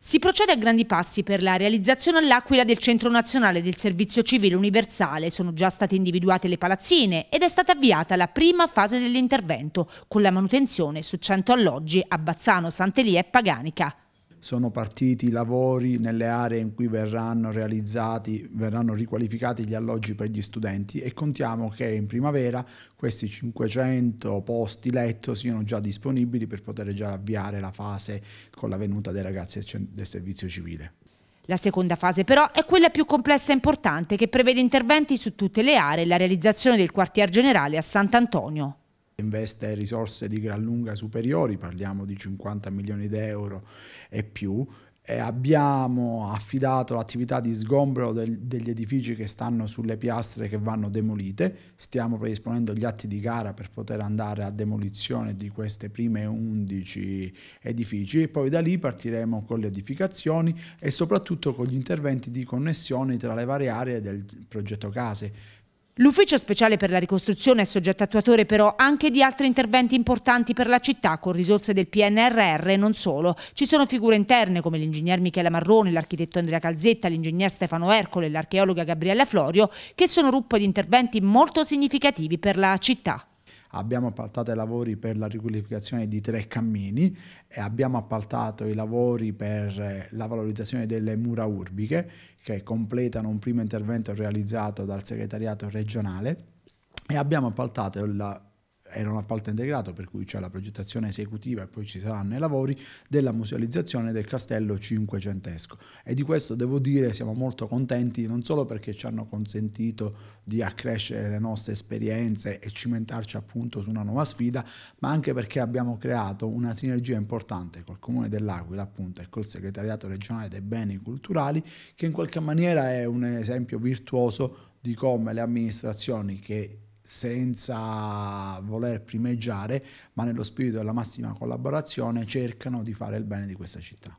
Si procede a grandi passi per la realizzazione all'Aquila del Centro Nazionale del Servizio Civile Universale. Sono già state individuate le palazzine ed è stata avviata la prima fase dell'intervento con la manutenzione su 100 alloggi a Bazzano, Sant'Elia e Paganica sono partiti i lavori nelle aree in cui verranno realizzati, verranno riqualificati gli alloggi per gli studenti e contiamo che in primavera questi 500 posti letto siano già disponibili per poter già avviare la fase con la venuta dei ragazzi del servizio civile. La seconda fase però è quella più complessa e importante che prevede interventi su tutte le aree e la realizzazione del quartier generale a Sant'Antonio investe risorse di gran lunga superiori, parliamo di 50 milioni di euro e più, e abbiamo affidato l'attività di sgombro del, degli edifici che stanno sulle piastre che vanno demolite, stiamo predisponendo gli atti di gara per poter andare a demolizione di queste prime 11 edifici e poi da lì partiremo con le edificazioni e soprattutto con gli interventi di connessione tra le varie aree del progetto case, L'ufficio speciale per la ricostruzione è soggetto attuatore però anche di altri interventi importanti per la città con risorse del PNRR e non solo. Ci sono figure interne come l'ingegner Michela Marrone, l'architetto Andrea Calzetta, l'ingegner Stefano Ercole e l'archeologa Gabriella Florio che sono ruppe di interventi molto significativi per la città abbiamo appaltato i lavori per la riqualificazione di tre cammini e abbiamo appaltato i lavori per eh, la valorizzazione delle mura urbiche che completano un primo intervento realizzato dal segretariato regionale e abbiamo appaltato la era un appalto integrato per cui c'è la progettazione esecutiva e poi ci saranno i lavori della musealizzazione del castello cinquecentesco e di questo devo dire siamo molto contenti non solo perché ci hanno consentito di accrescere le nostre esperienze e cimentarci appunto su una nuova sfida ma anche perché abbiamo creato una sinergia importante col comune dell'Aquila appunto e col segretariato regionale dei beni culturali che in qualche maniera è un esempio virtuoso di come le amministrazioni che senza voler primeggiare, ma nello spirito della massima collaborazione cercano di fare il bene di questa città.